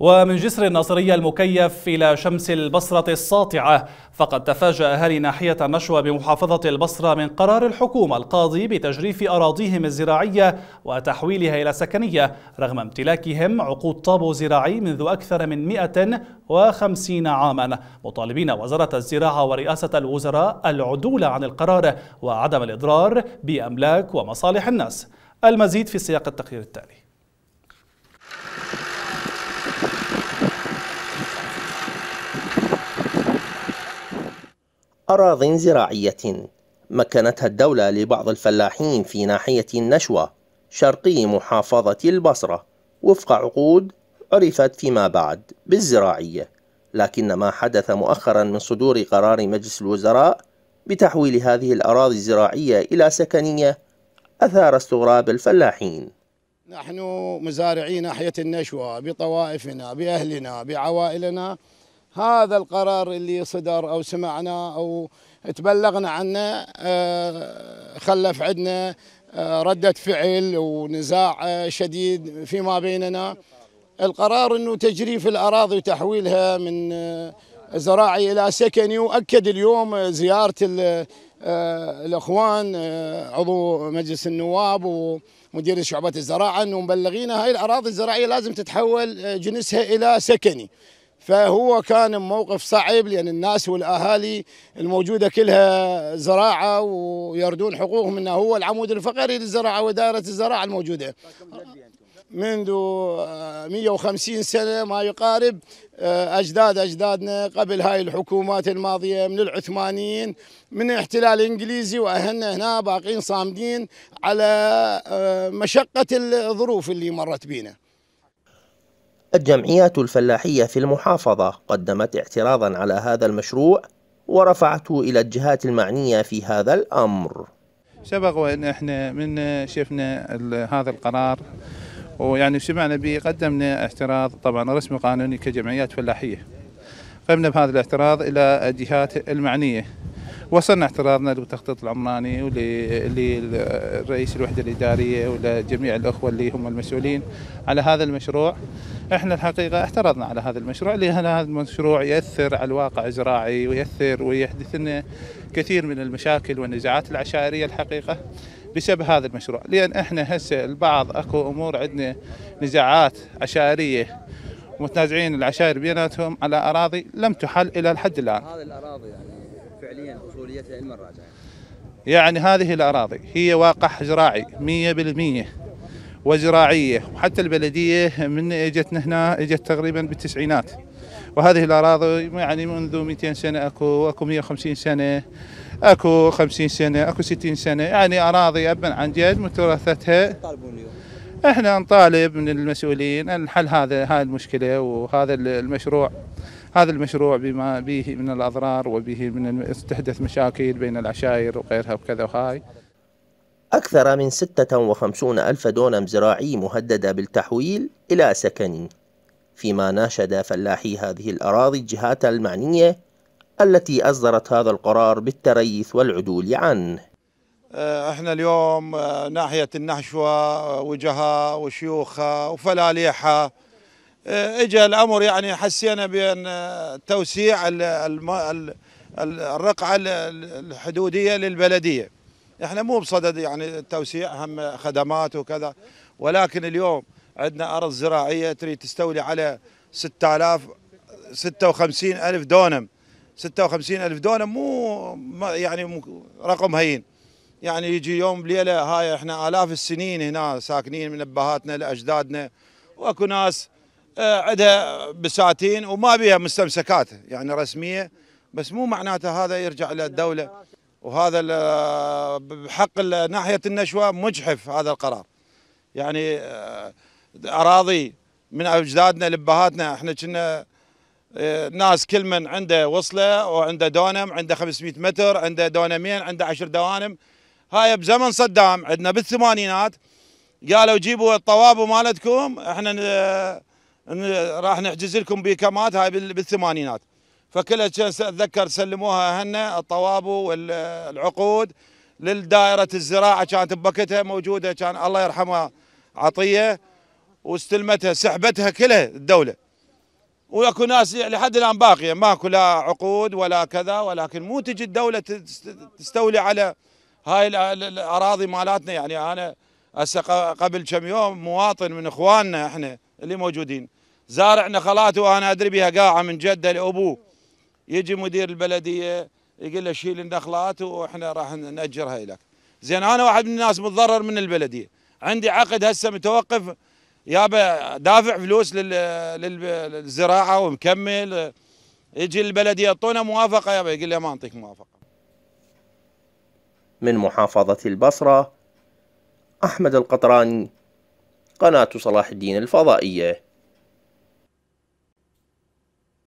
ومن جسر الناصرية المكيف إلى شمس البصرة الساطعة فقد تفاجأ أهالي ناحية مشوى بمحافظة البصرة من قرار الحكومة القاضي بتجريف أراضيهم الزراعية وتحويلها إلى سكنية رغم امتلاكهم عقود طابو زراعي منذ أكثر من 150 عاما مطالبين وزارة الزراعة ورئاسة الوزراء العدول عن القرار وعدم الإضرار بأملاك ومصالح الناس المزيد في سياق التقرير التالي أراض زراعية مكنتها الدولة لبعض الفلاحين في ناحية النشوة شرقي محافظة البصرة وفق عقود عرفت فيما بعد بالزراعية لكن ما حدث مؤخرا من صدور قرار مجلس الوزراء بتحويل هذه الأراضي الزراعية إلى سكنية أثار استغراب الفلاحين نحن مزارعي ناحية النشوة بطوائفنا بأهلنا بعوائلنا هذا القرار اللي صدر او سمعنا او تبلغنا عنه آه، خلف عندنا آه، ردة فعل ونزاع شديد فيما بيننا القرار انه تجريف الاراضي وتحويلها من آه، زراعي الى سكني واكد اليوم زياره الاخوان عضو مجلس النواب ومدير شعبه الزراعه انه مبلغين هاي الاراضي الزراعيه لازم تتحول جنسها الى سكني فهو كان موقف صعب لأن الناس والأهالي الموجودة كلها زراعة ويردون حقوقهم أنه هو العمود الفقري للزراعة ودائرة الزراعة الموجودة منذ 150 آه، سنة ما يقارب آه، أجداد أجدادنا قبل هاي الحكومات الماضية من العثمانيين من الاحتلال الإنجليزي وأهلنا هنا باقين صامدين على آه، مشقة الظروف اللي مرت بينا الجمعيات الفلاحية في المحافظة قدمت اعتراضا على هذا المشروع ورفعته إلى الجهات المعنية في هذا الأمر سبق وأن احنا من شفنا هذا القرار ويعني سمعنا به قدمنا اعتراض طبعا رسمي قانوني كجمعيات فلاحية قمنا بهذا الاعتراض إلى الجهات المعنية وصلنا اعتراضنا للتخطيط العمراني وللرئيس الوحده الاداريه ولجميع الاخوه اللي هم المسؤولين على هذا المشروع احنا الحقيقه اعترضنا على هذا المشروع لان هذا المشروع ياثر على الواقع الزراعي وياثر ويحدث لنا كثير من المشاكل والنزاعات العشائريه الحقيقه بسبب هذا المشروع لان احنا هسه البعض اكو امور عندنا نزاعات عشائريه متنازعين العشائر بيناتهم على اراضي لم تحل الى الحد الان هذه الاراضي يعني فعليا مسؤولية علم الراجع يعني هذه الأراضي هي واقع زراعي 100% وزراعية وحتى البلدية من اجتنا هنا اجت تقريبا بالتسعينات وهذه الأراضي يعني منذ 200 سنة أكو أكو 150 سنة أكو 50 سنة أكو 60 سنة يعني أراضي أبا عن جد متراثتها احنا نطالب من المسؤولين الحل هذا هاي المشكلة وهذا المشروع هذا المشروع بما به من الأضرار وبه من تحدث مشاكل بين العشائر وغيرها وكذا وهاي أكثر من 56 ألف دونم زراعي مهددة بالتحويل إلى سكن فيما ناشد فلاحي هذه الأراضي الجهات المعنية التي أصدرت هذا القرار بالتريث والعدول عنه آه، احنا اليوم آه، ناحية النحشوة آه، وجهة وشيوخة وفلاليحة آه، اجى الامر يعني حسينا بان توسيع الرقعه الحدوديه للبلديه احنا مو بصدد يعني توسيع هم خدمات وكذا ولكن اليوم عندنا ارض زراعيه تريد تستولي على 6000 56 ألف دونم 56 ألف دونم مو يعني رقم هين يعني يجي يوم ليلة هاي احنا آلاف السنين هنا ساكنين من أبهاتنا لأجدادنا واكو ناس عندها بساتين وما بيها مستمسكات يعني رسميه بس مو معناته هذا يرجع الى الدوله وهذا بحق ناحيه النشوه مجحف هذا القرار يعني آه، اراضي من اجدادنا لبهاتنا احنا كنا آه، ناس كل من عنده وصله وعنده دونم عنده 500 متر عنده دونمين عنده 10 دوانم هاي بزمن صدام عندنا بالثمانينات قالوا جيبوا الطواب مالتكم احنا آه، راح نحجز لكم بكمات هاي بالثمانينات فكلها اتذكر سلموها هنا الطوابو والعقود للدائرة الزراعة كانت ببكتها موجودة كان الله يرحمها عطية واستلمتها سحبتها كلها الدولة واكو ناس يعني لحد الان باقيه ماكو لا عقود ولا كذا ولكن مو تجي الدوله تستولي على هاي الاراضي مالاتنا يعني انا هسه قبل كم يوم مواطن من اخواننا احنا اللي موجودين زارع نخلات وانا ادري بها قاعه من جده لابوه يجي مدير البلديه يقول له شيل النخلات واحنا راح ناجرها لك. زين انا واحد من الناس متضرر من البلديه، عندي عقد هسه متوقف يابا دافع فلوس للزراعه ومكمل يجي البلديه يعطونا موافقه يابا يقول له ما اعطيك موافقه. من محافظه البصره احمد القطراني قناه صلاح الدين الفضائيه